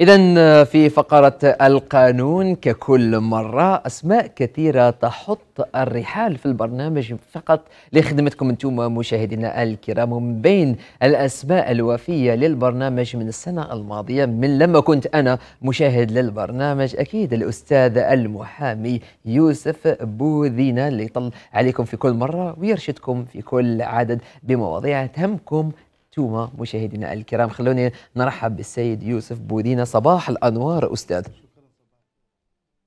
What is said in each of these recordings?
إذا آه، في فقرة القانون ككل مرة أسماء كثيرة تحط الرحال في البرنامج فقط لخدمتكم أنتم مشاهدينا الكرام ومن بين الأسماء الوفية للبرنامج من السنة الماضية من لما كنت أنا مشاهد للبرنامج أكيد الأستاذ المحامي يوسف بوذينا اللي يطل عليكم في كل مرة ويرشدكم في كل عدد بمواضيع تهمكم توما مشاهدينا الكرام خلوني نرحب بالسيد يوسف بودينا صباح الانوار استاذ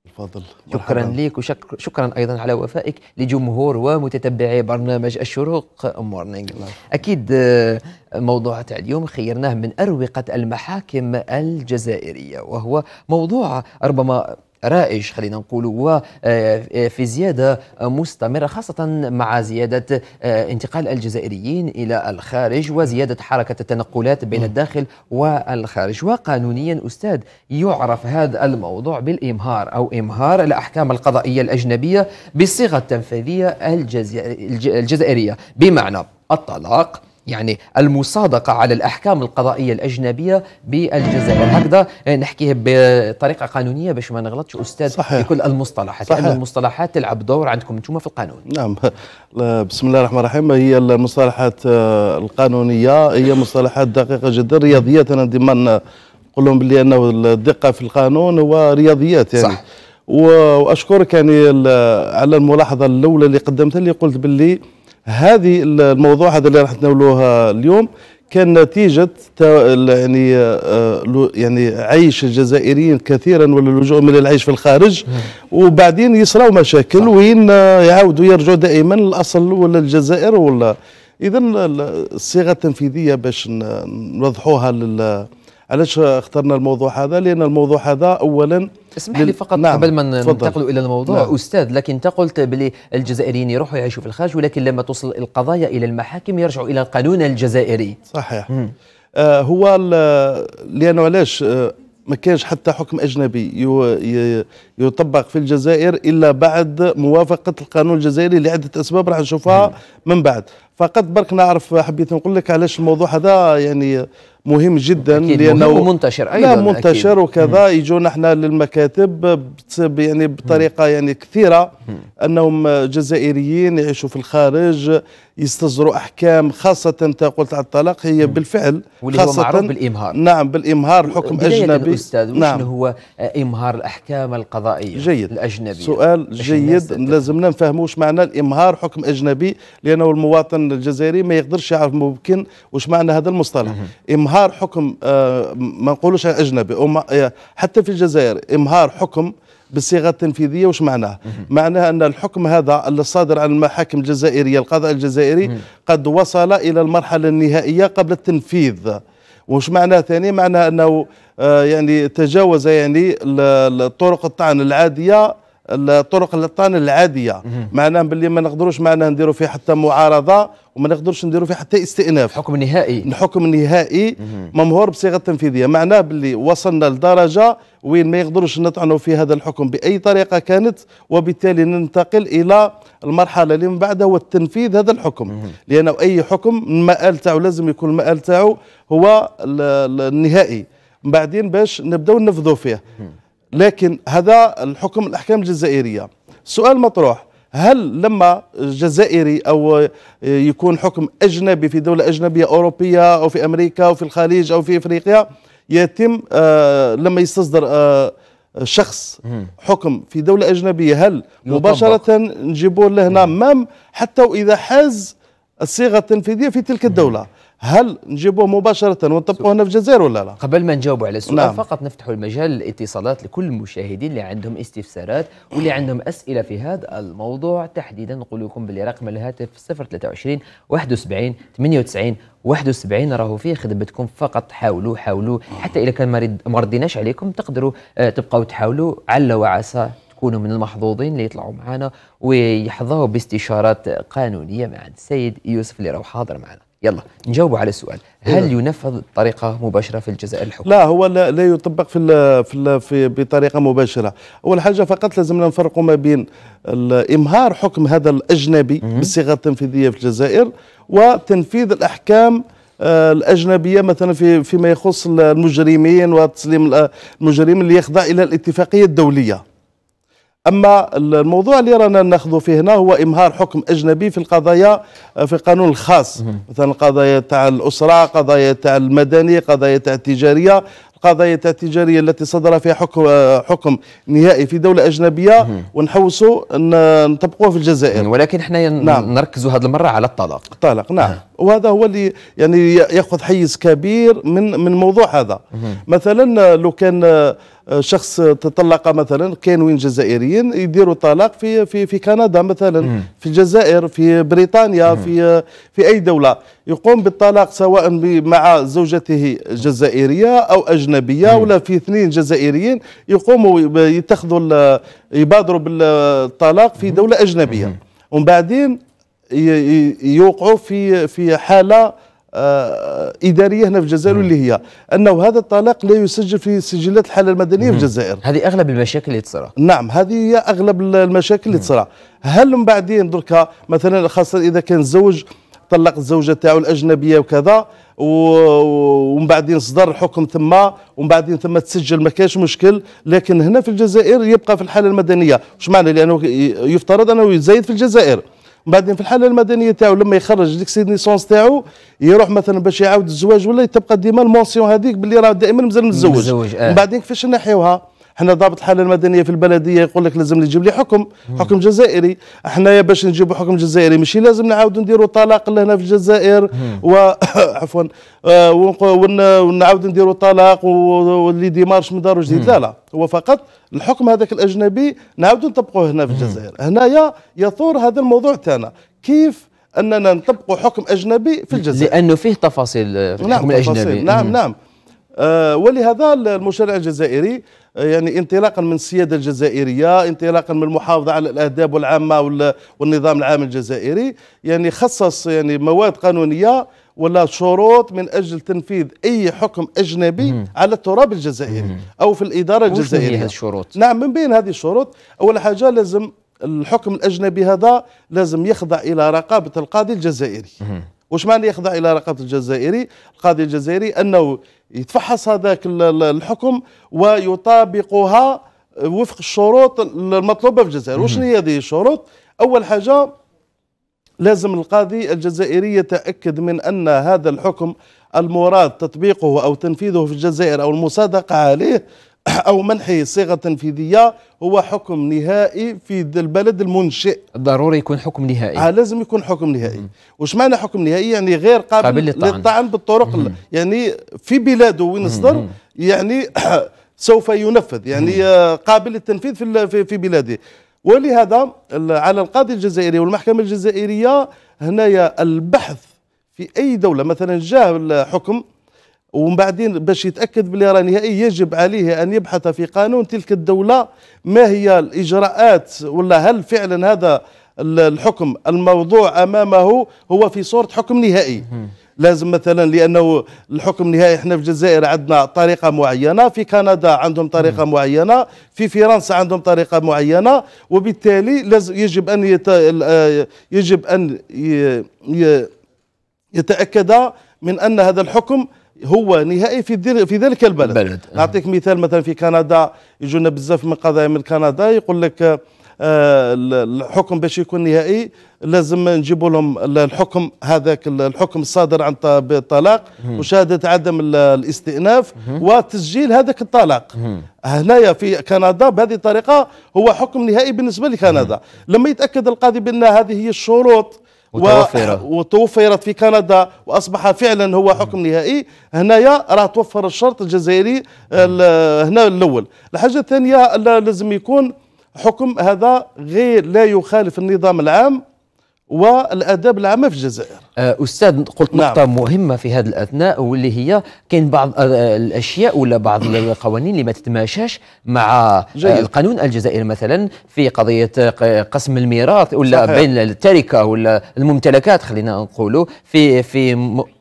الفضل شكرا لك وشكرا ايضا على وفائك لجمهور ومتتبعي برنامج الشروق مورنينج اكيد موضوع تاع اليوم خيرناه من اروقه المحاكم الجزائريه وهو موضوع ربما رائج خلينا نقول وفي آه، آه، زيادة مستمرة خاصة مع زيادة آه، انتقال الجزائريين إلى الخارج وزيادة حركة التنقلات بين الداخل والخارج وقانونيا أستاذ يعرف هذا الموضوع بالإمهار أو إمهار الأحكام القضائية الأجنبية بالصيغة التنفيذية الجزائرية بمعنى الطلاق يعني المصادقة على الأحكام القضائية الأجنبية بالجزائر هكذا نحكيه بطريقة قانونية باش ما نغلطش أستاذ صحيح. في كل المصطلحات صحيح. لأن المصطلحات تلعب دور عندكم أنتم في القانون نعم بسم الله الرحمن الرحيم هي المصطلحات آه، القانونية هي مصطلحات دقيقة جدا رياضيات أنا ديما نقول لهم بلي أنه الدقة في القانون هو رياضيات يعني صح. واشكرك يعني على الملاحظه الاولى اللي قدمتها اللي قلت باللي هذه الموضوع هذا اللي راح نتناولوها اليوم كان نتيجة يعني آه، يعني عيش الجزائريين كثيرا واللجوء من العيش في الخارج وبعدين يصراو مشاكل وين يعاودوا يرجعوا دائما للأصل ولا الجزائر ولا إذا الصيغة التنفيذية باش نوضحوها لل علاش اخترنا الموضوع هذا لان الموضوع هذا اولا اسمح لي فقط نعم. قبل ما ننتقلوا الى الموضوع نعم. استاذ لكن انت قلت بلي الجزائريين يروحوا يعيشوا في الخارج ولكن لما توصل القضايا الى المحاكم يرجعوا الى القانون الجزائري صحيح آه هو لانه علاش آه، ما كانش حتى حكم اجنبي يطبق في الجزائر الا بعد موافقه القانون الجزائري لعده اسباب راح نشوفها من بعد فقط برك نعرف حبيت نقول لك علاش الموضوع هذا يعني مهم جدا لانه مهم ومنتشر ايضا لا منتشر أكيد. وكذا يجون احنا للمكاتب يعني بطريقه يعني كثيره انهم جزائريين يعيشوا في الخارج يستصدروا احكام خاصه انت قلت على الطلاق هي بالفعل واللي خاصة هو معروف بالامهار نعم بالامهار حكم اجنبي استاذ نعم هو امهار الاحكام القضائيه جيد الاجنبيه سؤال جيد لازمنا نفهموا واش معنى الامهار حكم اجنبي لانه المواطن الجزائري ما يقدرش يعرف ممكن واش معنى هذا المصطلح امهار امهار حكم آه، ما نقولوش اجنبي آه، حتى في الجزائر امهار حكم بالصيغه التنفيذيه وش معناه؟ معناه ان الحكم هذا الصادر عن المحاكم الجزائريه القضاء الجزائري قد وصل الى المرحله النهائيه قبل التنفيذ وش معناه ثاني؟ معناه انه آه، يعني تجاوز يعني طرق الطعن العاديه الطرق الطان العاديه معناه باللي ما نقدروش معناه نديروا فيه حتى معارضه وما نقدروش نديروا فيه حتى استئناف حكم نهائي حكم نهائي ممهور بصيغه تنفيذيه معناه باللي وصلنا لدرجه وين ما يقدروش نطعنوا في هذا الحكم باي طريقه كانت وبالتالي ننتقل الى المرحله اللي من بعدها هو التنفيذ هذا الحكم لانه اي حكم المآل تاعو لازم يكون المآل تاعو هو النهائي بعدين باش نبداو ننفذوا فيه لكن هذا الحكم الاحكام الجزائريه سؤال مطروح هل لما جزائري او يكون حكم اجنبي في دوله اجنبيه اوروبيه او في امريكا او في الخليج او في افريقيا يتم آه، لما يستصدر آه، شخص حكم في دولة أجنبية هل مباشرة نجيبوه لهنا مام حتى وإذا حاز الصيغة التنفيذية في تلك الدولة هل نجيبوه مباشره ونطبقوه هنا في الجزائر ولا لا؟ قبل ما نجاوبوا على السؤال نعم. فقط نفتحوا المجال للاتصالات لكل المشاهدين اللي عندهم استفسارات واللي عندهم اسئله في هذا الموضوع تحديدا نقول لكم باللي رقم الهاتف 023 71 98 71 راهو فيه خدمتكم فقط حاولوا حاولوا حتى اذا كان ما رديناش عليكم تقدروا آه، تبقوا تحاولوا على وعسى يكونوا من المحظوظين اللي يطلعوا معنا ويحظوا باستشارات قانونيه مع السيد يوسف اللي راهو حاضر معنا يلا نجاوبوا على السؤال إيه. هل ينفذ بطريقه مباشره في الجزائر الحكم لا هو لا, لا يطبق في الـ في, الـ في بطريقه مباشره اول حاجه فقط لازمنا نفرقوا ما بين امهار حكم هذا الاجنبي بالصيغه التنفيذيه في الجزائر وتنفيذ الاحكام آه، الاجنبيه مثلا في فيما يخص المجرمين وتسليم المجرمين اللي يخضع الى الاتفاقيه الدوليه أما الموضوع اللي رانا ناخذه فيه هنا هو إمهار حكم أجنبي في القضايا آه، في القانون الخاص مثلا القضايا تاع الأسرة قضايا تاع المدني قضايا تاع التجارية القضايا تاع التجاريه التي صدر فيها حكم آه، حكم نهائي في دوله اجنبيه ونحوسوا نطبقوه في الجزائر ولكن احنا نعم. نركزوا هذه المره على الطلاق الطلاق نعم وهذا هو اللي يعني ياخذ حيز كبير من من الموضوع هذا مثلا لو كان آه، شخص تطلق مثلا كانوين جزائريين يديروا طلاق في في في كندا مثلا مم. في الجزائر في بريطانيا مم. في في اي دوله يقوم بالطلاق سواء مع زوجته جزائريه او اجنبيه مم. ولا في اثنين جزائريين يقوموا يتخذوا يبادروا بالطلاق في دوله اجنبيه ومن بعدين يوقعوا في في حاله آه، اداريه هنا في الجزائر اللي هي انه هذا الطلاق لا يسجل في سجلات الحاله المدنيه في الجزائر هذه اغلب المشاكل اللي تصرى نعم هذه هي اغلب المشاكل اللي تصرى هل من بعدين دركا مثلا خاصه اذا كان الزوج طلق الزوجه تاعو الاجنبيه وكذا ومن بعدين صدر الحكم ثم ومن بعدين ثم تسجل ما كاش مشكل لكن هنا في الجزائر يبقى في الحاله المدنيه واش معنى لانه يفترض انه يزيد في الجزائر بعدين في الحاله المدنيه تاعو لما يخرج ديك سيد نيسونس تاعو يروح مثلا باش يعاود الزواج ولا تبقى ديما المونسيون هذيك باللي راه دائما مازال متزوج من آه. بعدين كيفاش نحيوها احنا ضابط الحاله المدنيه في البلديه يقول لك لازم نجيب لي حكم حكم جزائري احنا باش نجيبوا حكم جزائري ماشي لازم نعاودوا نديروا طلاق لهنا في الجزائر و عفوا آه، ونعاودوا نديروا طلاق واللي دي مارش من دار جديد لا لا هو فقط الحكم هذاك الاجنبي نعاودوا نطبقوه هنا في الجزائر هنايا يثور هذا الموضوع تاعنا كيف اننا نطبقوا حكم اجنبي في الجزائر لانه فيه تفاصيل في الحكم نعم الاجنبي نعم نعم آه ولهذا المشرع الجزائري يعني انطلاقا من السياده الجزائريه انطلاقا من المحافظه على الاداب والعامه والنظام العام الجزائري يعني خصص يعني مواد قانونيه ولا شروط من اجل تنفيذ اي حكم اجنبي مم. على التراب الجزائري مم. او في الاداره الجزائريه هذه الشروط نعم من بين هذه الشروط اول حاجه لازم الحكم الاجنبي هذا لازم يخضع الى رقابه القاضي الجزائري مم. وشمان يخضع الى رقبه الجزائري القاضي الجزائري انه يتفحص هذاك الحكم ويطابقها وفق الشروط المطلوبه في الجزائر واش هي هذه الشروط اول حاجه لازم القاضي الجزائري يتاكد من ان هذا الحكم المراد تطبيقه او تنفيذه في الجزائر او المصادقه عليه أو منح صيغة تنفيذية هو حكم نهائي في البلد المنشئ ضروري يكون حكم نهائي آه لازم يكون حكم نهائي وش معنى حكم نهائي يعني غير قابل, قابل للطعن. للطعن بالطرق مم. يعني في بلاده وين اصدر يعني سوف ينفذ يعني مم. آه، قابل للتنفيذ في في بلاده ولهذا على القاضي الجزائري والمحكمة الجزائرية هنايا البحث في أي دولة مثلا جاء الحكم ومن بعدين باش يتاكد بلي راه نهائي يجب عليه ان يبحث في قانون تلك الدوله ما هي الاجراءات ولا هل فعلا هذا الحكم الموضوع امامه هو في صوره حكم نهائي لازم مثلا لانه الحكم النهائي احنا في الجزائر عندنا طريقه معينه في كندا عندهم طريقه معينه في فرنسا عندهم طريقه معينه وبالتالي لازم يجب ان يت... آه، يجب ان يتاكد من ان هذا الحكم هو نهائي في في ذلك البلد بلد. نعطيك مثال مثلا في كندا يجونا بزاف من قضايا من كندا يقول لك آه، الحكم باش يكون نهائي لازم نجيبوا لهم الحكم هذاك الحكم الصادر عن الطلاق وشهاده عدم الاستئناف وتسجيل هذاك الطلاق هنايا في كندا بهذه الطريقه هو حكم نهائي بالنسبه لكندا لما يتاكد القاضي بان هذه هي الشروط وتوفرت وتوفرت في كندا واصبح فعلا هو حكم نهائي هنايا راه توفر الشرط الجزائري هنا الاول الحاجه الثانيه لازم يكون حكم هذا غير لا يخالف النظام العام والاداب العامه في الجزائر آه، استاذ قلت نعم. نقطه مهمه في هذا الاثناء واللي هي كاين بعض آه، الاشياء ولا بعض القوانين اللي ما تتماشاش مع آه، جيد. القانون الجزائري مثلا في قضيه قسم الميراث ولا صحيح. بين التركه ولا الممتلكات خلينا نقولوا في في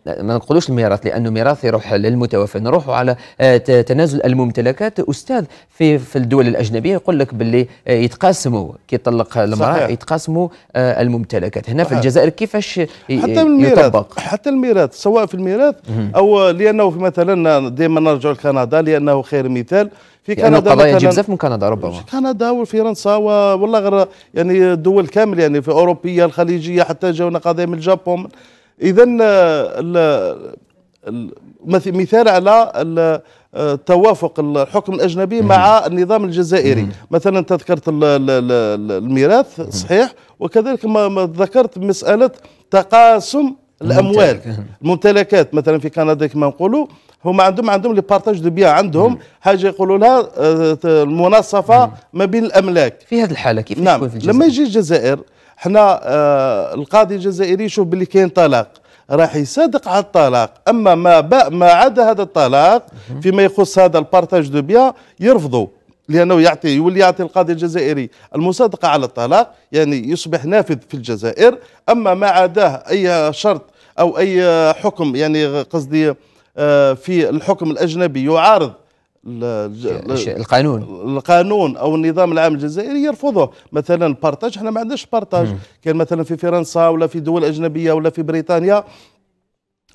ما نقولوش الميراث لانه ميراث يروح للمتوفى نروحوا على آه، تنازل الممتلكات استاذ في في الدول الاجنبيه يقول لك باللي آه، يتقاسموا كي يطلق المراه يتقاسموا آه، الممتلكات هنا في الجزائر كيفاش حتى الميراث يطبق حتى الميراث سواء في الميراث او لانه في مثلا دائما نرجع لكندا لانه خير مثال في يعني القضايا قضايا بزاف من كندا ربما كندا وفرنسا والله غير يعني دول كامل يعني في اوروبيه الخليجيه حتى جاونا قضايا من الجابون اذا آه، مثال على آه، توافق الحكم الاجنبي مع النظام الجزائري مثلا تذكرت الميراث صحيح وكذلك ما ذكرت مساله تقاسم الاموال الممتلكات مثلا في كندا كما نقولوا هما عندهم عندهم لي بارتاج دو بيان عندهم حاجه يقولوا لها آه، المناصفه ما بين الاملاك في هذه الحاله كيف نعم في الجزائر؟ لما يجي الجزائر حنا آه، القاضي الجزائري يشوف باللي كاين طلاق راح يصادق على الطلاق اما ما ما عدا هذا الطلاق فيما يخص هذا البارتاج دو بيان يرفضوا لانه يعطي يولي يعطي القاضي الجزائري المصادقه على الطلاق يعني يصبح نافذ في الجزائر اما ما عداه اي شرط او اي حكم يعني قصدي آه، في الحكم الاجنبي يعارض القانون القانون او النظام العام الجزائري يرفضه مثلا البارتاج احنا ما عندناش بارتاج كان مثلا في فرنسا ولا في دول اجنبيه ولا في بريطانيا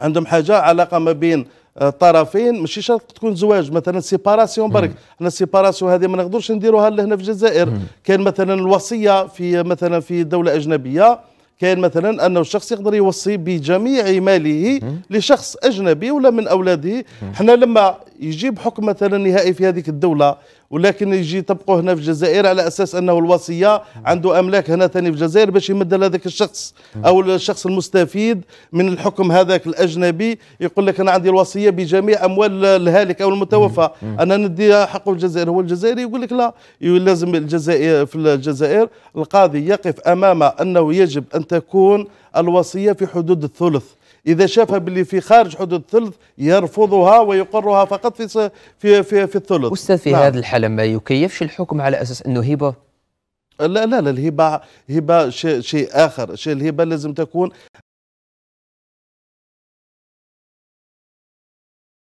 عندهم حاجه علاقه ما بين آه، طرفين ماشي شرط تكون زواج مثلا سيباراسيون برك احنا السيباراسيون هذه ما نقدرش نديروها لهنا في الجزائر كان مثلا الوصيه في مثلا في دوله اجنبيه كان مثلا انه الشخص يقدر يوصي بجميع ماله لشخص اجنبي ولا من اولاده حنا لما يجيب حكم مثلا نهائي في هذه الدوله ولكن يجي يطبقوا هنا في الجزائر على اساس انه الوصيه عنده املاك هنا ثاني في الجزائر باش يمد لهذاك الشخص او الشخص المستفيد من الحكم هذاك الاجنبي يقول لك انا عندي الوصيه بجميع اموال الهالك او المتوفى انا ندي حقه في الجزائر هو الجزائري يقول لك لا لازم الجزائر في الجزائر القاضي يقف امام انه يجب ان تكون الوصيه في حدود الثلث إذا شافها باللي في خارج حدود الثلث يرفضها ويقرها فقط في في في, في الثلث أستاذ في نعم. هذا الحالة ما يكيفش الحكم على أساس أنه هبة لا لا لا الهبه هبه شيء شيء اخر شيء الهبه لازم تكون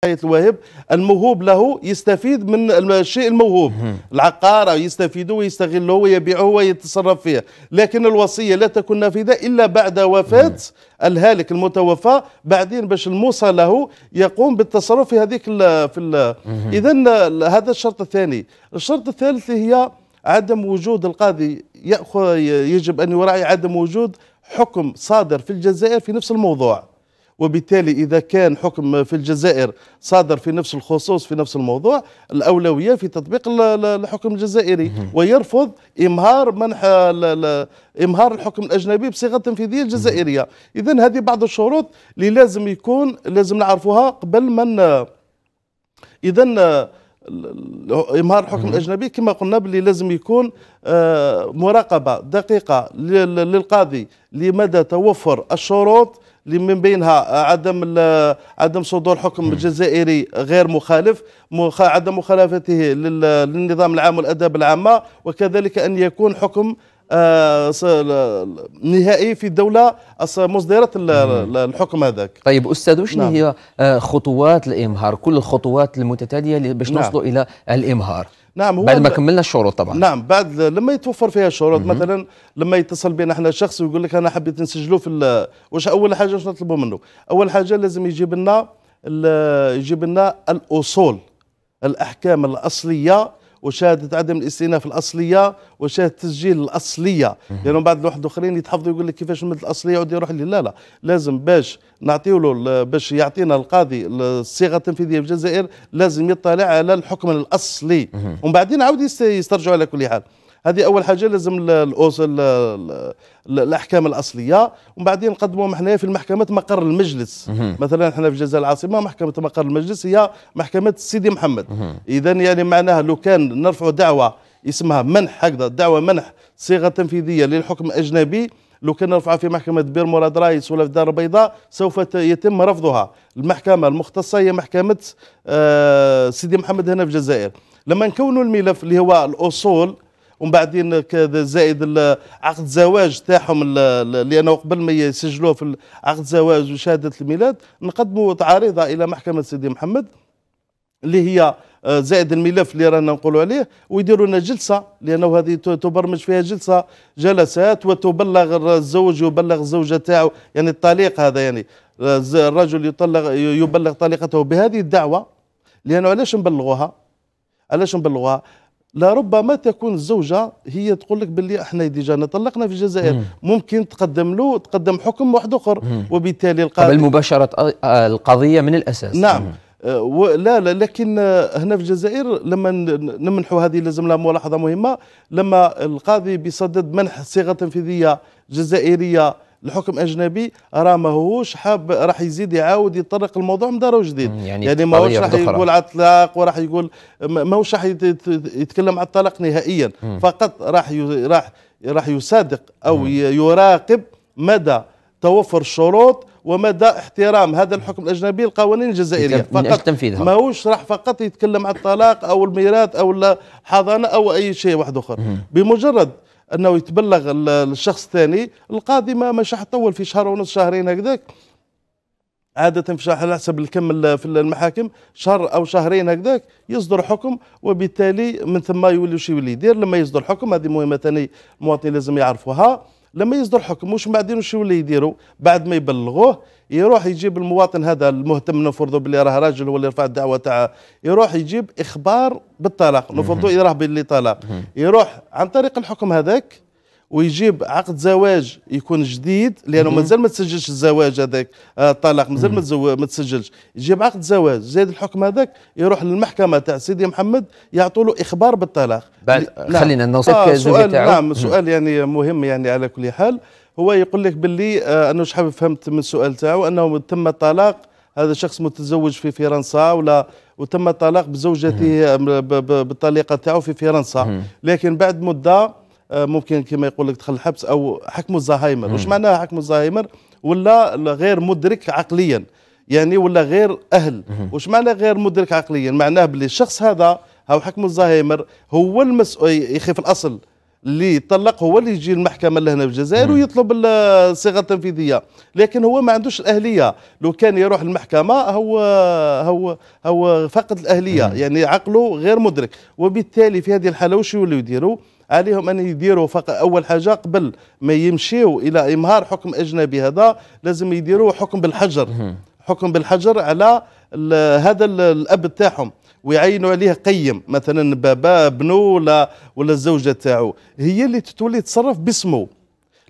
حكايه الواهب الموهوب له يستفيد من الشيء الموهوب العقار يستفيد ويستغله ويبيعه ويتصرف فيه لكن الوصيه لا تكون نافذه الا بعد وفاه الهالك المتوفى بعدين باش الموصى له يقوم بالتصرف في هذيك في اذا هذا الشرط الثاني الشرط الثالث هي عدم وجود القاضي ياخذ يجب ان يراعي عدم وجود حكم صادر في الجزائر في نفس الموضوع وبالتالي إذا كان حكم في الجزائر صادر في نفس الخصوص في نفس الموضوع الأولوية في تطبيق الحكم الجزائري ويرفض إمهار منح إمهار الحكم الأجنبي بصيغة تنفيذية الجزائرية إذا هذه بعض الشروط اللي لازم يكون لازم نعرفوها قبل من إذا امهار الحكم الاجنبي كما قلنا باللي لازم يكون آه، مراقبه دقيقه للقاضي لمدى توفر الشروط اللي من بينها عدم عدم صدور حكم جزائري غير مخالف عدم مخالفته للنظام العام والاداب العامه وكذلك ان يكون حكم آه، نهائي في الدوله مصدره الحكم هذاك طيب استاذ وشنو نعم. هي آه، خطوات الامهار كل الخطوات المتتاليه باش نعم. نوصلوا الى الامهار نعم هو بعد ما كملنا الشروط طبعا نعم بعد لما يتوفر فيها الشروط مثلا لما يتصل بنا احنا شخص ويقول لك انا حبيت نسجله في واش اول حاجه واش نطلبوا منه اول حاجه لازم يجيب لنا يجيب لنا الاصول الاحكام الاصليه وشهاده عدم الاستئناف الاصليه وشهاده التسجيل الاصليه لانه يعني بعض الواحد الاخرين يتحفظوا يقول لك كيفاش المد الاصليه ودي يروح لي لا لا لازم باش نعطيو له باش يعطينا القاضي الصيغه التنفيذيه في الجزائر لازم يطلع على الحكم الاصلي ومن بعدين عاود يسترجعوا على كل حال هذه اول حاجه لازم الاوس الاحكام الاصليه ومن بعدين نقدموهم حنايا في المحكمه مقر المجلس مثلا حنا في الجزائر العاصمه محكمه مقر المجلس هي محكمه سيدي محمد اذا يعني معناها لو كان نرفع دعوه اسمها منح هكذا دعوه منح صيغه تنفيذيه للحكم الاجنبي لو كان نرفعها في محكمة بير مراد رايس ولا في الدار البيضاء سوف يتم رفضها المحكمة المختصة هي محكمة آه، سيدي محمد هنا في الجزائر لما نكونوا الملف اللي هو الأصول ومن بعدين كذا زائد عقد زواج تاعهم لانه قبل ما يسجلوه في عقد زواج وشهاده الميلاد نقدموا تعريضه الى محكمه سيدي محمد اللي هي آه، زائد الملف اللي رانا نقولوا عليه ويديروا لنا جلسه لانه هذه تبرمج فيها جلسه جلسات وتبلغ الزوج يبلغ الزوجه تاعو يعني الطليق هذا يعني الرجل يطلق يبلغ طليقته بهذه الدعوه لانه علاش نبلغوها؟ علاش نبلغوها؟ لربما تكون الزوجه هي تقول لك باللي احنا ديجا طلقنا في الجزائر مم. ممكن تقدم له تقدم حكم واحد اخر مم. وبالتالي القاضي قبل مباشره آه، آه، القضيه من الاساس نعم مم. آه، لا لا لكن هنا في الجزائر لما نمنحوا هذه لازم لها ملاحظه مهمه لما القاضي بصدد منح صيغه تنفيذيه جزائريه لحكم اجنبي راه ماهوش حاب راح يزيد يعاود يطرق الموضوع من دار جديد يعني, يعني ماهوش راح يقول على الطلاق وراح يقول ماهوش راح يتكلم على الطلاق نهائيا مم. فقط راح راح راح يصادق او مم. يراقب مدى توفر الشروط ومدى احترام هذا الحكم الاجنبي القوانين الجزائريه فقط تنفيذها ماهوش راح فقط يتكلم على الطلاق او الميراث او الحضانه او اي شيء واحد اخر مم. بمجرد انه يتبلغ الشخص الثاني القاضي ما مش حطول في شهر ونص شهرين هكذاك عادة في على حسب الكم في المحاكم شهر أو شهرين هكذاك يصدر حكم وبالتالي من ثم يولي شي يولي يدير لما يصدر حكم هذه مهمة ثاني المواطنين لازم يعرفوها لما يصدر حكم واش بعدين وش يولي يديروا بعد ما يبلغوه يروح يجيب المواطن هذا المهتم نفرضه باللي راه راجل هو اللي رفع الدعوه تاعه يروح يجيب اخبار بالطلاق نفرضه راه باللي طلاق يروح عن طريق الحكم هذاك ويجيب عقد زواج يكون جديد لانه مازال ما تسجلش الزواج هذاك آه، الطلاق مازال ما, ما تسجلش يجيب عقد زواج زاد الحكم هذاك يروح للمحكمه تاع سيدي محمد يعطوا له اخبار بالطلاق بعد نعم. خلينا نوصل آه سؤال نعم سؤال يعني مهم يعني على كل حال هو يقول لك باللي آه، انه شحال فهمت من السؤال تاعو انه تم الطلاق هذا شخص متزوج في فرنسا ولا وتم الطلاق بزوجته آه، بالطليقه تاعو في فرنسا لكن بعد مده آه، ممكن كما يقول لك دخل الحبس او حكم الزهايمر واش معناها حكم الزهايمر ولا غير مدرك عقليا يعني ولا غير اهل واش معنى غير مدرك عقليا معناه بلي الشخص هذا او حكم الزهايمر هو المسؤول يخي في الاصل اللي طلق هو اللي يجي المحكمه لهنا في الجزائر ويطلب الصيغه التنفيذيه لكن هو ما عندوش الاهليه لو كان يروح المحكمه هو هو هو فقد الاهليه مم. يعني عقله غير مدرك وبالتالي في هذه الحاله وش يولوا يديروا عليهم ان يديروا فقط اول حاجه قبل ما يمشيو الى امهار حكم اجنبي هذا لازم يديروا حكم بالحجر مم. حكم بالحجر على هذا الاب تاعهم ويعينوا عليه قيم مثلا بابا ابنه ولا ولا الزوجه تاعو هي اللي تولي تتصرف باسمه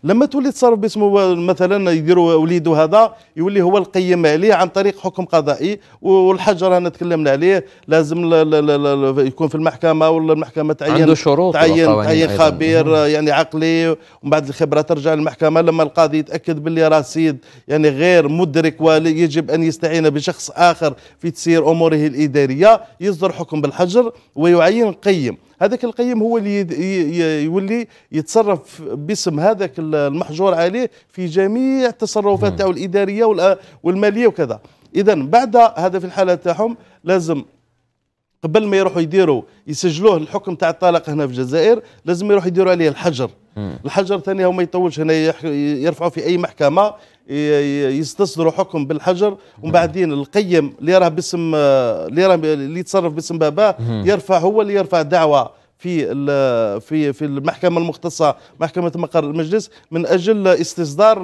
لما تولي تصرف باسمه مثلا يديروا وليده هذا يولي هو القيم عليه عن طريق حكم قضائي والحجر انا تكلمنا عليه لازم لا لا لا يكون في المحكمه ولا المحكمه تعين عنده شروط تعين تعين خبير يعني عقلي ومن بعد الخبره ترجع للمحكمه لما القاضي يتاكد باللي رصيد يعني غير مدرك ويجب ان يستعين بشخص اخر في تسيير اموره الاداريه يصدر حكم بالحجر ويعين قيم هذاك القيم هو اللي يولي يتصرف باسم هذاك المحجور عليه في جميع التصرفات تاعو الاداريه والماليه وكذا اذا بعد هذا في الحاله تاعهم لازم قبل ما يروحوا يديروا يسجلوه الحكم تاع الطلاق هنا في الجزائر لازم يروحوا يديروا عليه الحجر الحجر ثاني هو ما يطولش هنا يرفعوا في اي محكمه يستصدروا حكم بالحجر ومن بعدين القيم اللي راه باسم اللي راه اللي يتصرف باسم باباه يرفع هو اللي يرفع دعوه في في في المحكمه المختصه محكمه مقر المجلس من اجل استصدار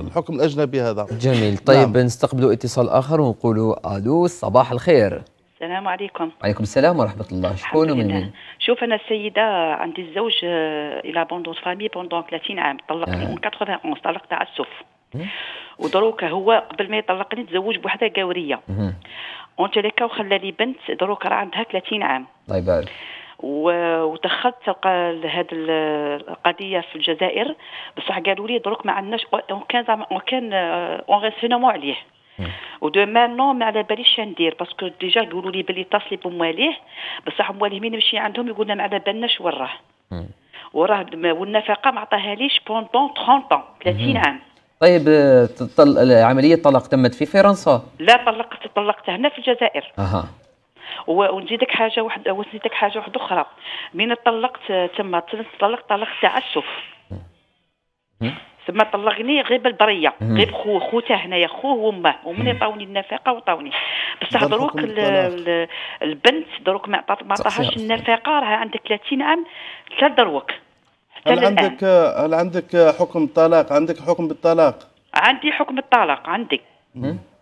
الحكم الاجنبي هذا جميل طيب نعم. نستقبلوا اتصال اخر ونقولوا الو صباح الخير السلام عليكم وعليكم السلام ورحمه الله شكون من مين شوف انا السيده عندي الزوج آه، الى بوندون فامي بوندون 30 عام طلقني آه. من 91 طلقت تعسف ودروك هو قبل ما يطلقني تزوج بوحده قاوريه اونتليكا وخلى بنت دروك راه عندها 30 عام الله يبارك ودخلت هذه القضيه في الجزائر بصح قالوا لي دروك ما عندناش كان اون كان اون ريست عليه ودو نو ما على باليش ندير باسكو ديجا يقولوا لي بلي اتصلي بمواليه بصح مواليه مين نمشي عندهم يقول لنا ما على بالناش وراه وراه والنفقه ما عطاها ليش بوندون 30 30 عام طيب طل... عمليه الطلاق تمت في فرنسا لا طلقت طلقت هنا في الجزائر اها ونزيدك حاجه واحد ونزيدك حاجه واحده اخرى من طلقت تم طلقت طلاق تعسف تما طلقني غير بالبريه غير خو خوته هنايا خوه وامه ومن عطاوني النفقه وعطاوني بصح دروك البنت دروك ما عطاهاش النفقه راها عندك 30 عام لا دروك هل عندك هل عندك حكم طلاق عندك حكم بالطلاق عندي حكم الطلاق عندي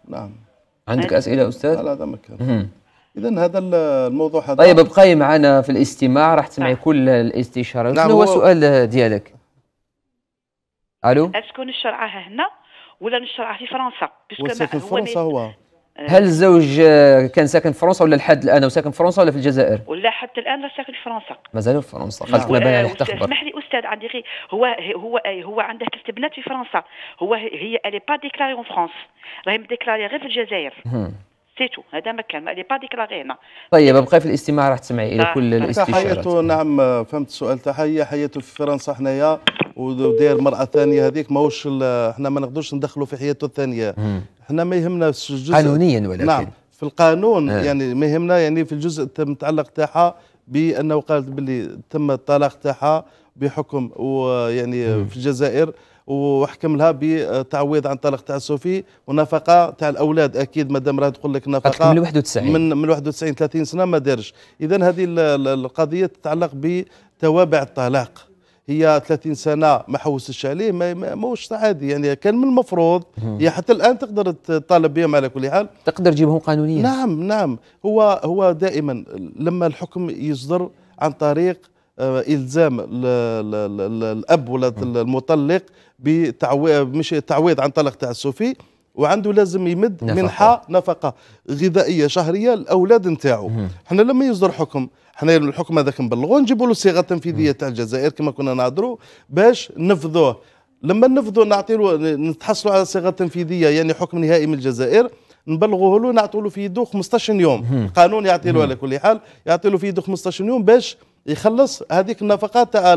نعم عندك اسئله استاذ لا هذا مكان اذا هذا الموضوع هذا طيب ابقي معنا في الاستماع راح تسمعي نعم. كل الاستشارات نعم شنو هو السؤال ديالك الو اسكو نشرعها هنا ولا نشرعها في فرنسا باسكو في فرنسا هو آه. هل الزوج كان ساكن في فرنسا ولا لحد الان وساكن في فرنسا ولا في الجزائر؟ ولا حتى الان راه ساكن في فرنسا مازال في فرنسا قالت نعم. ما بالي آه، حتى خبر اسمح لي استاذ عندي غير هو هو هو عنده ثلاث بنات في فرنسا هو هي الي با ديكلاري اون فرانس راهي مديكلاري غير في الجزائر سيتو هذا ما كان الي با ديكلاري هنا طيب ابقى في الاستماع راح تسمعي الى كل الاستشارات حياته نعم فهمت السؤال تاعها هي حياته في فرنسا حنايا وداير مرأة ثانية هذيك ماهوش احنا ما نقدرش ندخلوا في حياته الثانية احنا ما يهمنا الجزء قانونيا ولكن نعم في القانون أه. يعني ما يهمنا يعني في الجزء المتعلق تاعها بانه قالت باللي تم الطلاق تاعها بحكم ويعني في الجزائر وحكم لها بتعويض عن طلاق تعسفي ونفقه تاع الاولاد اكيد مادام راه تقول لك نفقه من 91 من من 91 30 سنه ما دارش اذا هذه القضيه تتعلق بتوابع الطلاق هي 30 سنه ما حوسش عليه ما ماهوش عادي يعني كان من المفروض هي يعني حتى الان تقدر تطالب بهم على كل حال تقدر تجيبهم قانونيا نعم نعم هو هو دائما لما الحكم يصدر عن طريق آه، الزام الاب ولا المطلق بتعويض مش تعويض عن طلاق تعسفي وعنده لازم يمد نفقة. منحة نفقة غذائية شهرية للأولاد نتاعو حنا لما يصدر حكم حنا الحكم هذاك نبلغوه نجيبوا له صيغه تنفيذيه تاع الجزائر كما كنا نهضروا باش نفذوه لما نفذوا نعطي له نتحصلوا على صيغه تنفيذيه يعني حكم نهائي من الجزائر نبلغوه له نعطوا له في يده 15 يوم القانون يعطي له على كل حال يعطي له في يده 15 يوم باش يخلص هذيك النفقات تاع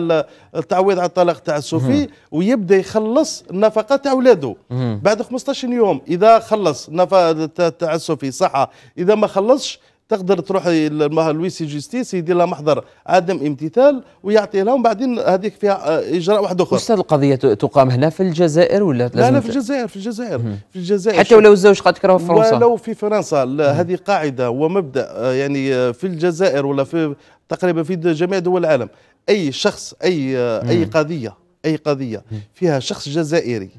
التعويض على الطلاق تاع السوفي ويبدا يخلص النفقات تاع ولاده بعد 15 يوم اذا خلص نفقه تاع السوفي صحه اذا ما خلصش تقدر تروح لويسي جوستيس يدير لها محضر عدم امتثال ويعطي لهم وبعدين هذيك فيها آه، اجراء واحد اخر استاذ القضيه تقام هنا في الجزائر ولا لا لا في الجزائر في الجزائر في الجزائر حتى ولو الزوج قد كره في فرنسا ولو في فرنسا هذه قاعده ومبدا آه، يعني آه، في الجزائر ولا في تقريبا في جميع دول العالم اي شخص اي اي قضيه اي قضيه فيها شخص جزائري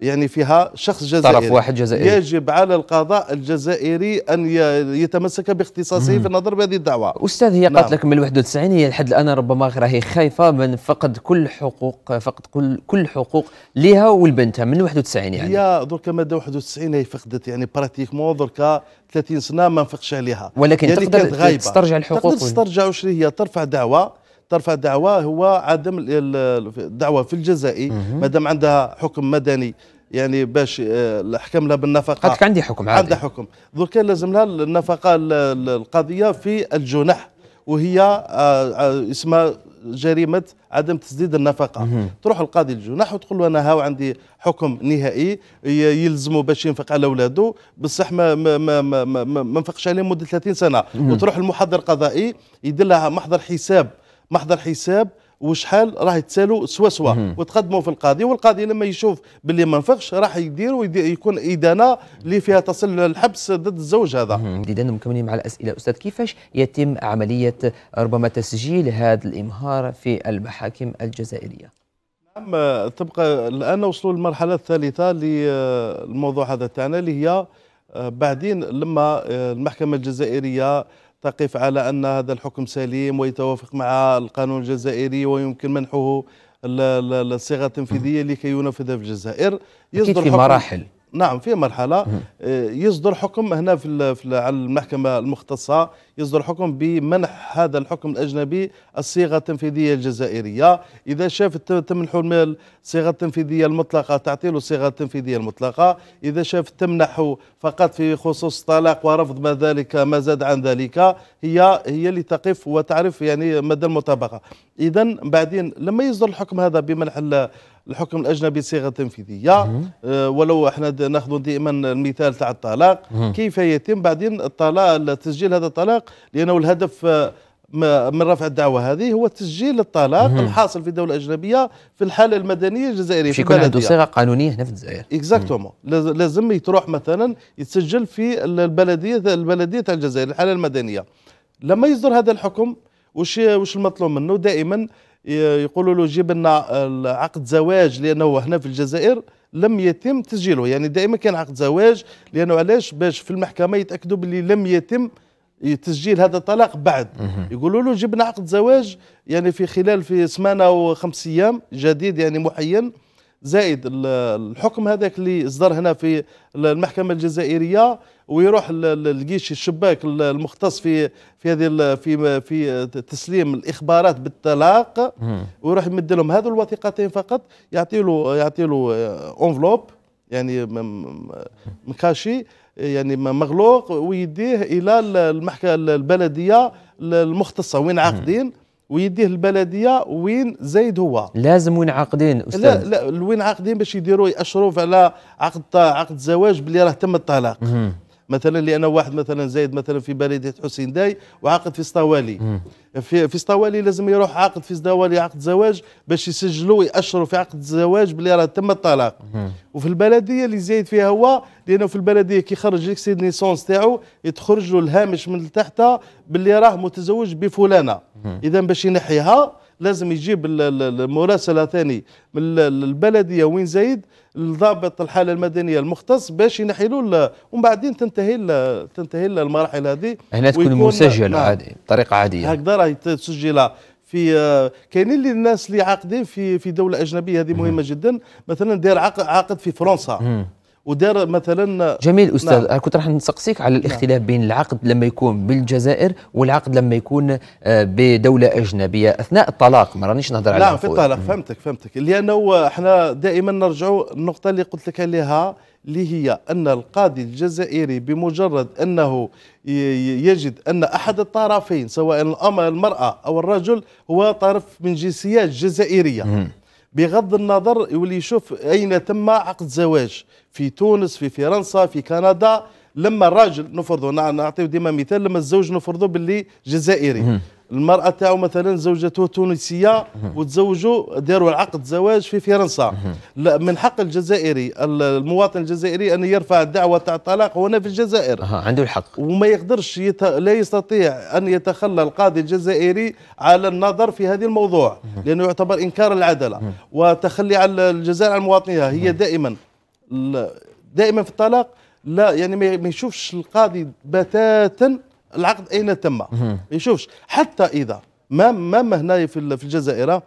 يعني فيها شخص جزائري طرف واحد جزائري يجب على القضاء الجزائري ان يتمسك باختصاصه في النظر بهذه الدعوه استاذ هي قالت نعم. لك من 91 هي لحد الان ربما راهي خايفه من فقد كل حقوق فقد كل كل حقوق ليها ولبنتها من 91 يعني هي درك ماده 91 هي فقدت يعني براتيكمون درك 30 سنه ما نفقش عليها ولكن يعني تقدر تسترجع الحقوق تقدر تسترجع وشري هي ترفع دعوه ترفع دعوى هو عدم الدعوة في الجزائي ما دام عندها حكم مدني يعني باش آه، الاحكام لها بالنفقه قالك عندي حكم عادي عندها حكم درك لازم لها النفقه القضيه في الجنح وهي آه، آه، اسمها جريمه عدم تسديد النفقه تروح القاضي الجناح وتقول له انا هاو عندي حكم نهائي يلزمه باش ينفق على اولاده بصح ما ما ما ما, ما, نفقش عليه مده 30 سنه وتروح المحضر القضائي يدير لها محضر حساب محضر حساب وشحال راح يتسالوا سوا سوا وتقدموا في القاضي والقاضي لما يشوف باللي ما نفقش راح يدير ويكون ادانه اللي فيها تصل للحبس ضد الزوج هذا. بدينا مكملين مع الاسئله استاذ كيفاش يتم عمليه ربما تسجيل هذا الامهار في المحاكم الجزائريه؟ نعم تبقى الان وصلوا للمرحله الثالثه للموضوع هذا تاعنا اللي هي بعدين لما المحكمه الجزائريه تقف على أن هذا الحكم سليم ويتوافق مع القانون الجزائري ويمكن منحه الصيغه التنفيذيه لكي ينفذها في الجزائر يصدر أكيد في مراحل نعم في مرحلة آه، يصدر حكم هنا في على المحكمة المختصة يصدر حكم بمنح هذا الحكم الأجنبي الصيغة التنفيذية الجزائرية إذا شاف تمنح الصيغة التنفيذية المطلقة تعطيله الصيغة التنفيذية المطلقة إذا شاف تمنح فقط في خصوص طلاق ورفض ما ذلك ما زاد عن ذلك هي هي اللي تقف وتعرف يعني مدى المطابقة إذا بعدين لما يصدر الحكم هذا بمنح الحكم الاجنبي صيغه تنفيذيه آه، ولو احنا ناخذ دائما المثال تاع الطلاق كيف يتم بعدين الطلاق تسجيل هذا الطلاق لانه الهدف آه، من رفع الدعوة هذه هو تسجيل الطلاق مم. الحاصل في دولة أجنبية في الحالة المدنية الجزائرية في كل عنده صيغة قانونية هنا في الجزائر اكزاكتومون لازم يتروح مثلا يتسجل في البلدية البلدية تاع الجزائر الحالة المدنية لما يصدر هذا الحكم وش وش المطلوب منه دائما يقولوا له جيب لنا عقد زواج لانه هنا في الجزائر لم يتم تسجيله يعني دائما كان عقد زواج لانه علاش باش في المحكمه يتاكدوا باللي لم يتم تسجيل هذا الطلاق بعد يقولوا له جبنا عقد زواج يعني في خلال في سمانه وخمس ايام جديد يعني محين زائد الحكم هذاك اللي اصدر هنا في المحكمه الجزائريه ويروح للجيش الشباك المختص في في هذه في في تسليم الاخبارات بالطلاق ويروح يمد لهم هذو الوثيقتين فقط يعطي له يعطي له انفلوب يعني مكاشي يعني مغلوق ويديه الى المحكمه البلديه المختصه وين عاقدين ويديه البلديه وين زايد هو لازم وين عاقدين استاذ لا لا وين عاقدين باش يديروا ياشروا على عقد عقد زواج بلي راه تم الطلاق مثلا لان واحد مثلا زايد مثلا في بلديه حسين داي وعاقد في اسطوالي في في سطوالي لازم يروح عاقد في اسطوالي عقد زواج باش يسجلوا ياشروا في عقد الزواج بلي راه تم الطلاق وفي البلديه اللي زايد فيها هو لانه في البلديه كي يخرج ليك سيد نيسونس تاعو يتخرج له الهامش من تحتها باللي راه متزوج بفلانه اذا باش ينحيها لازم يجيب المراسله ثاني من البلديه وين زايد الضابط الحاله المدنيه المختص باش ينحي له ومن بعدين تنتهي تنتهي المراحل هذه هنا تكون مسجل نعم. عادي بطريقه عاديه هكذا راهي تسجلها في آه، كاينين اللي الناس اللي عاقدين في في دوله اجنبيه هذه مهمه جدا مثلا دير عقد في فرنسا ودار مثلا جميل استاذ نعم. كنت راح نسقسيك على نعم. الاختلاف نعم. بين العقد لما يكون بالجزائر والعقد لما يكون آه، بدوله اجنبيه اثناء الطلاق ما رانيش نهضر على نعم في الطلاق فهمتك فهمتك لانه احنا دائما نرجعوا النقطه اللي قلت لك عليها اللي هي ان القاضي الجزائري بمجرد انه يجد ان احد الطرفين سواء المراه او الرجل هو طرف من جنسيات جزائريه بغض النظر يولي يشوف اين تم عقد زواج في تونس في فرنسا في كندا لما الراجل نفرضه نعطيو ديما مثال لما الزوج نفرضه باللي جزائري المرأة تاعو مثلا زوجته تونسية وتزوجوا داروا عقد زواج في فرنسا من حق الجزائري المواطن الجزائري أن يرفع الدعوة تاع الطلاق هنا في الجزائر عنده الحق وما يقدرش يت... لا يستطيع أن يتخلى القاضي الجزائري على النظر في هذا الموضوع لأنه يعتبر إنكار العدالة وتخلي على الجزائر على مواطنيها هي دائما دائما في الطلاق لا يعني ما يشوفش القاضي بتاتا العقد اين تم يشوفش حتى اذا ما ما هنا في الجزائر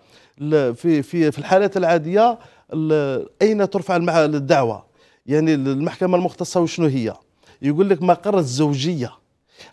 في في في الحالات العاديه اين ترفع الدعوه يعني المحكمه المختصه وشنو هي يقول لك مقر الزوجيه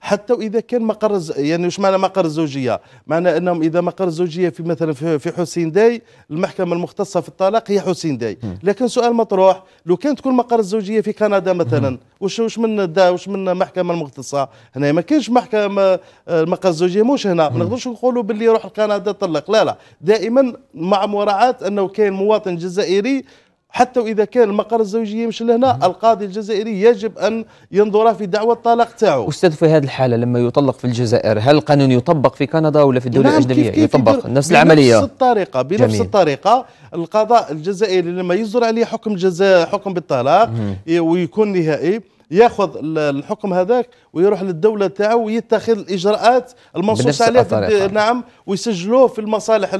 حتى واذا كان مقر يعني واش معنى مقر الزوجيه؟ معنى انهم اذا مقر الزوجيه في مثلا في حسين داي المحكمه المختصه في الطلاق هي حسين داي، لكن سؤال مطروح لو كان تكون مقر الزوجيه في كندا مثلا واش واش من دا واش من محكمه المختصه؟ هنا ما كانش محكمه آه، مقر الزوجيه مش هنا، ما نقدرش نقولوا باللي روح لكندا طلق، لا لا، دائما مع مراعاه انه كاين مواطن جزائري حتى وإذا كان المقر الزوجية مش لهنا القاضي الجزائري يجب أن ينظر في دعوى الطلاق تاعه أستاذ في هذه الحالة لما يطلق في الجزائر هل القانون يطبق في كندا ولا في الدول نعم، الأجنبية يطبق نفس العملية بنفس الطريقة بنفس جميل. الطريقة القضاء الجزائري لما يصدر عليه حكم جزاء حكم بالطلاق ويكون نهائي ياخذ الحكم هذاك ويروح للدوله تاعو ويتخذ الاجراءات المنصوص عليها في نعم ويسجلوه في المصالح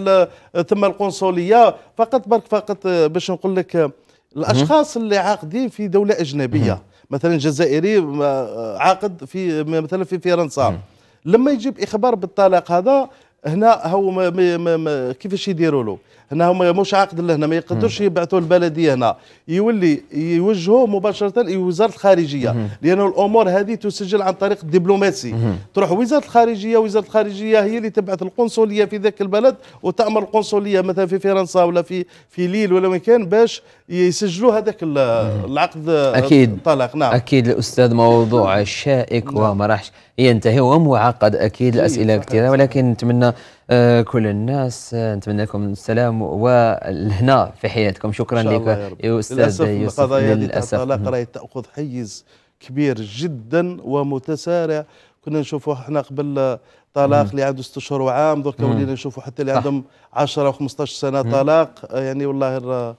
ثم القنصليه فقط برك فقط آه، باش نقول لك آه، الاشخاص اللي عاقدين في دوله اجنبيه مثلا جزائري آه، عاقد في مثلا في فرنسا لما يجيب اخبار بالطلاق هذا هنا هو ما ما ما ما كيفاش يديروا له هنا هما مش عاقد لهنا ما يقدرش يبعثوا البلديه هنا يولي يوجهوه مباشره لوزاره الخارجيه لانه الامور هذه تسجل عن طريق الدبلوماسي تروح وزاره الخارجيه وزاره الخارجيه هي اللي تبعث القنصليه في ذاك البلد وتامر القنصليه مثلا في فرنسا ولا في في ليل ولا وين كان باش يسجلوا هذاك العقد اكيد الطلاق نعم اكيد الاستاذ موضوع شائك نعم. وما راحش ينتهي ومعقد اكيد إيه، الاسئله كثيره ولكن نتمنى آه، كل الناس آه، نتمنى لكم السلام والهنا في حياتكم شكرا لك يا استاذ للأسف يوسف القضايا للاسف الطلاق راهي تاخذ حيز كبير جدا ومتسارع كنا نشوفوا احنا قبل طلاق اللي عنده ست شهور وعام درك ولينا نشوفوا حتى اللي عندهم 10 و15 سنه طلاق آه، يعني والله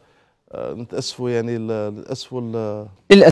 نتاسفوا يعني نتاسفوا